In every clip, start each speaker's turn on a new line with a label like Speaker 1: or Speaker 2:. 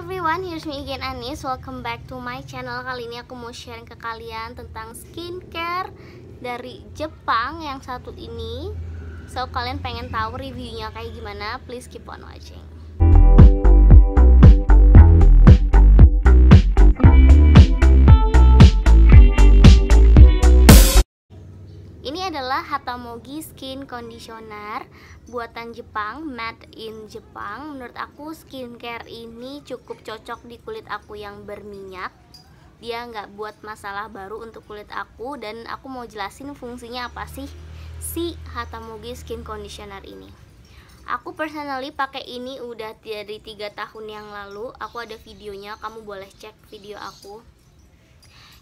Speaker 1: everyone, here's me again Anis Welcome back to my channel Kali ini aku mau sharing ke kalian tentang skincare dari Jepang yang satu ini So, kalian pengen tahu reviewnya kayak gimana? Please keep on watching adalah Hatamogi Skin Conditioner buatan Jepang, made in Jepang. Menurut aku skincare ini cukup cocok di kulit aku yang berminyak. Dia nggak buat masalah baru untuk kulit aku dan aku mau jelasin fungsinya apa sih si Hatamogi Skin Conditioner ini. Aku personally pakai ini udah dari tiga tahun yang lalu. Aku ada videonya, kamu boleh cek video aku.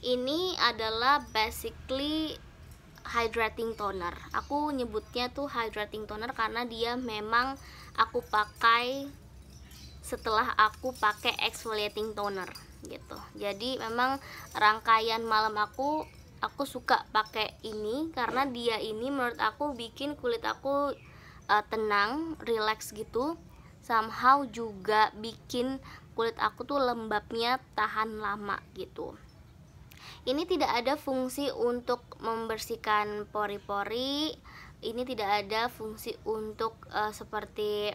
Speaker 1: Ini adalah basically hydrating toner aku nyebutnya tuh hydrating toner karena dia memang aku pakai setelah aku pakai exfoliating toner gitu jadi memang rangkaian malam aku aku suka pakai ini karena dia ini menurut aku bikin kulit aku uh, tenang, relax gitu. Somehow juga bikin kulit aku tuh lembabnya tahan lama gitu ini tidak ada fungsi untuk membersihkan pori-pori ini tidak ada fungsi untuk uh, seperti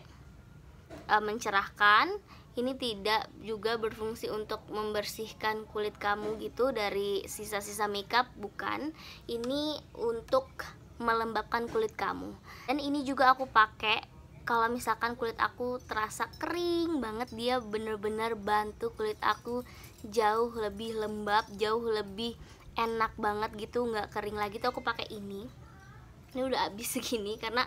Speaker 1: uh, mencerahkan ini tidak juga berfungsi untuk membersihkan kulit kamu gitu dari sisa-sisa makeup bukan ini untuk melembabkan kulit kamu dan ini juga aku pakai kalau misalkan kulit aku terasa kering banget dia bener-bener bantu kulit aku jauh lebih lembab jauh lebih enak banget gitu nggak kering lagi tuh aku pakai ini ini udah habis segini karena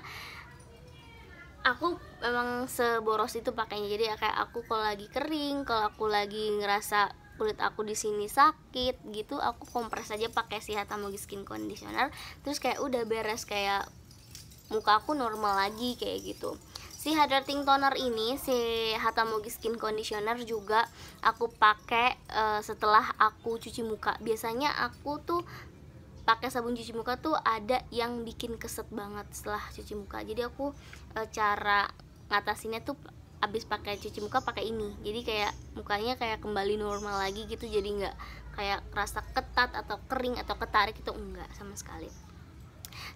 Speaker 1: aku memang seboros itu pakainya jadi ya kayak aku kalau lagi kering kalau aku lagi ngerasa kulit aku di sini sakit gitu aku kompres aja pakai si Hatamogi skin conditioner terus kayak udah beres kayak muka aku normal lagi kayak gitu si hydrating toner ini si Hatamogi skin conditioner juga aku pakai uh, setelah aku cuci muka biasanya aku tuh pakai sabun cuci muka tuh ada yang bikin keset banget setelah cuci muka jadi aku uh, cara ngatasinnya tuh abis pakai cuci muka pakai ini jadi kayak mukanya kayak kembali normal lagi gitu jadi nggak kayak rasa ketat atau kering atau ketarik itu enggak sama sekali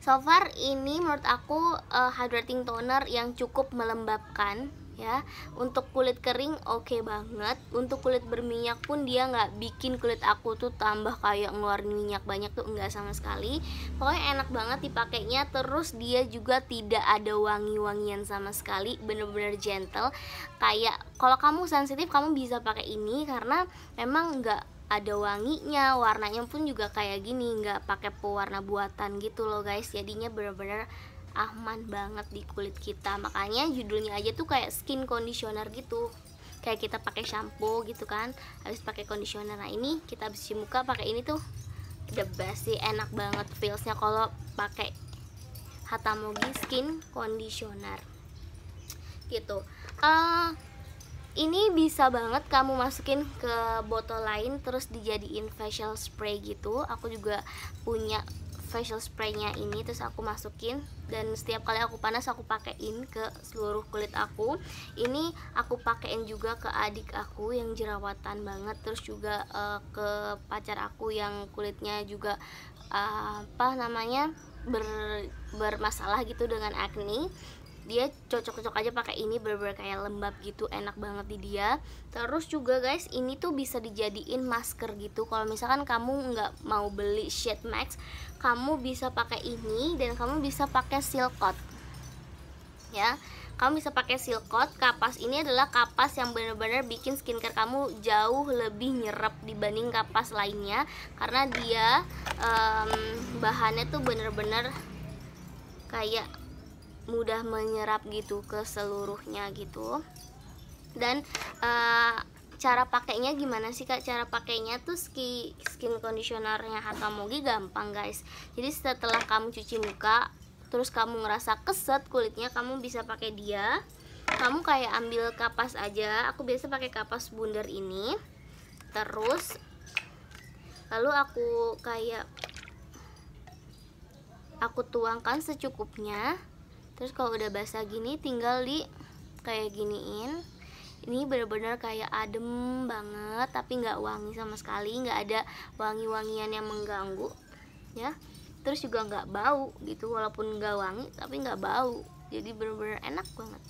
Speaker 1: so far ini menurut aku uh, hydrating toner yang cukup melembabkan ya untuk kulit kering oke okay banget untuk kulit berminyak pun dia nggak bikin kulit aku tuh tambah kayak ngeluarin minyak banyak tuh enggak sama sekali pokoknya enak banget dipakainya terus dia juga tidak ada wangi-wangian sama sekali bener-bener gentle kayak kalau kamu sensitif kamu bisa pakai ini karena memang nggak ada wanginya warnanya pun juga kayak gini nggak pakai pewarna buatan gitu loh guys jadinya bener-bener aman banget di kulit kita makanya judulnya aja tuh kayak skin conditioner gitu kayak kita pakai shampoo gitu kan habis pakai conditioner nah ini kita habis cuci muka pakai ini tuh the best sih enak banget feelsnya kalau pakai Hatamogi skin conditioner gitu uh, ini bisa banget kamu masukin ke botol lain terus dijadiin facial spray gitu aku juga punya facial spraynya ini terus aku masukin dan setiap kali aku panas aku pakein ke seluruh kulit aku ini aku pakein juga ke adik aku yang jerawatan banget terus juga uh, ke pacar aku yang kulitnya juga uh, apa namanya ber, bermasalah gitu dengan acne dia cocok-cocok aja pakai ini berber kayak lembab gitu enak banget di dia terus juga guys ini tuh bisa dijadiin masker gitu kalau misalkan kamu nggak mau beli sheet max kamu bisa pakai ini dan kamu bisa pakai silkot ya kamu bisa pakai silkot kapas ini adalah kapas yang bener-bener bikin skincare kamu jauh lebih nyerap dibanding kapas lainnya karena dia um, bahannya tuh bener-bener kayak mudah menyerap gitu ke seluruhnya gitu dan uh, cara pakainya gimana sih kak cara pakainya tuh skin skin conditionernya Hatamogi gampang guys jadi setelah kamu cuci muka terus kamu ngerasa keset kulitnya kamu bisa pakai dia kamu kayak ambil kapas aja aku biasa pakai kapas bundar ini terus lalu aku kayak aku tuangkan secukupnya terus kalau udah basah gini tinggal di kayak giniin ini bener-bener kayak adem banget tapi nggak wangi sama sekali nggak ada wangi-wangian yang mengganggu ya terus juga nggak bau gitu walaupun nggak wangi tapi nggak bau jadi bener-bener enak banget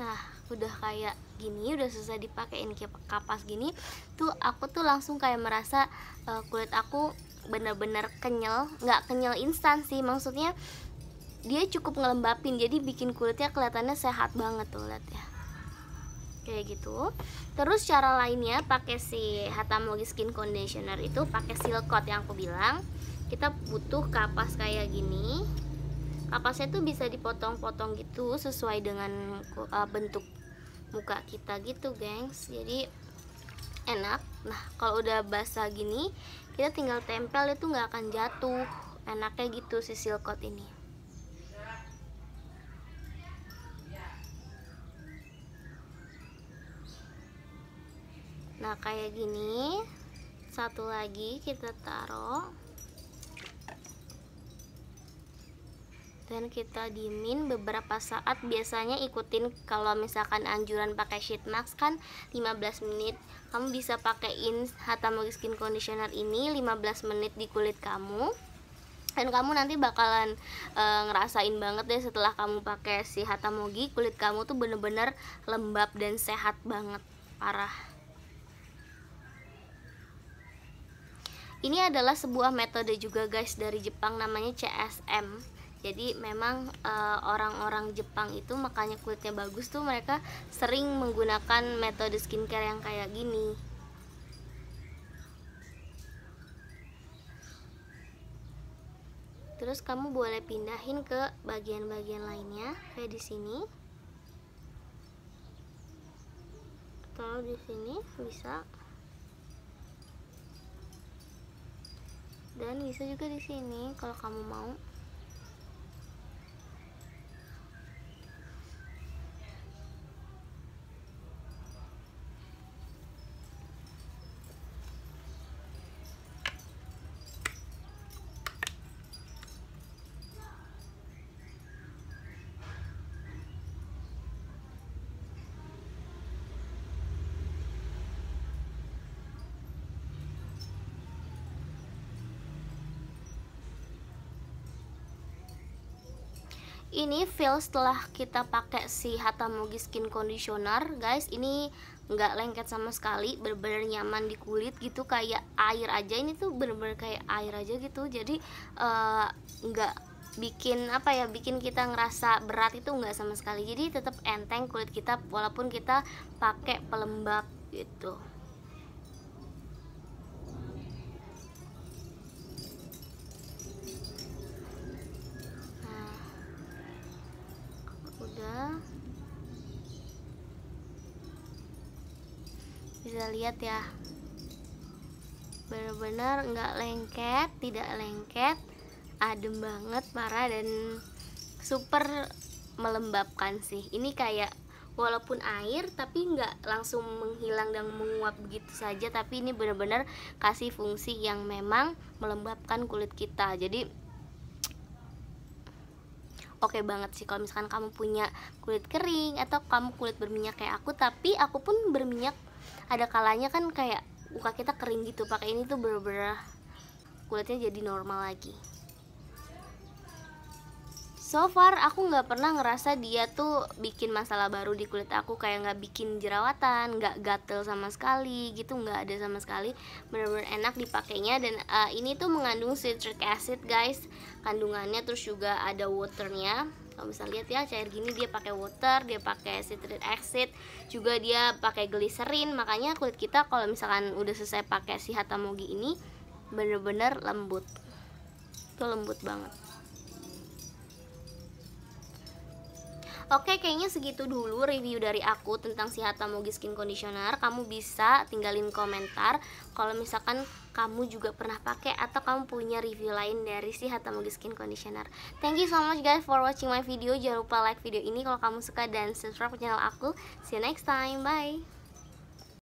Speaker 1: nah udah kayak gini udah selesai dipakein kapas gini tuh aku tuh langsung kayak merasa uh, kulit aku bener-bener kenyal nggak kenyal instan sih maksudnya dia cukup ngelembapin jadi bikin kulitnya kelihatannya sehat banget tuh lihat ya kayak gitu terus cara lainnya pakai si Hatamogi Skin Conditioner itu pakai silkot yang aku bilang kita butuh kapas kayak gini kapasnya tuh bisa dipotong-potong gitu sesuai dengan uh, bentuk muka kita gitu gengs jadi enak nah kalau udah basah gini kita tinggal tempel itu nggak akan jatuh enaknya gitu si silkot ini nah kayak gini satu lagi kita taruh dan kita diemin beberapa saat biasanya ikutin kalau misalkan anjuran pakai sheet mask kan 15 menit kamu bisa pakaiin Hatamogi Skin Conditioner ini 15 menit di kulit kamu dan kamu nanti bakalan e, ngerasain banget deh setelah kamu pakai si Hatamogi kulit kamu tuh bener-bener lembab dan sehat banget parah ini adalah sebuah metode juga guys dari Jepang namanya CSM jadi memang eh, orang-orang uh, Jepang itu makanya kulitnya bagus tuh mereka sering menggunakan metode skincare yang kayak gini terus kamu boleh pindahin ke bagian-bagian lainnya kayak di sini atau di sini bisa dan bisa juga di sini kalau kamu mau ini feel setelah kita pakai si Hatamogi Skin Conditioner guys ini nggak lengket sama sekali bener-bener nyaman di kulit gitu kayak air aja ini tuh bener-bener kayak air aja gitu jadi eh, nggak uh, bikin apa ya bikin kita ngerasa berat itu nggak sama sekali jadi tetap enteng kulit kita walaupun kita pakai pelembab gitu juga bisa lihat ya benar-benar nggak lengket tidak lengket adem banget parah dan super melembabkan sih ini kayak walaupun air tapi nggak langsung menghilang dan menguap begitu saja tapi ini benar-benar kasih fungsi yang memang melembabkan kulit kita jadi oke okay banget sih kalau misalkan kamu punya kulit kering atau kamu kulit berminyak kayak aku tapi aku pun berminyak ada kalanya kan kayak muka kita kering gitu pakai ini tuh bener-bener kulitnya jadi normal lagi so far aku nggak pernah ngerasa dia tuh bikin masalah baru di kulit aku kayak nggak bikin jerawatan nggak gatel sama sekali gitu nggak ada sama sekali bener-bener enak dipakainya dan uh, ini tuh mengandung citric acid guys kandungannya terus juga ada waternya kalau bisa lihat ya cair gini dia pakai water dia pakai citric acid juga dia pakai gliserin makanya kulit kita kalau misalkan udah selesai pakai si hatamogi ini bener-bener lembut tuh lembut banget Oke, kayaknya segitu dulu review dari aku tentang si mogi Skin Conditioner. Kamu bisa tinggalin komentar kalau misalkan kamu juga pernah pakai atau kamu punya review lain dari si mogi Skin Conditioner. Thank you so much guys for watching my video. Jangan lupa like video ini kalau kamu suka dan subscribe channel aku. See you next time. Bye.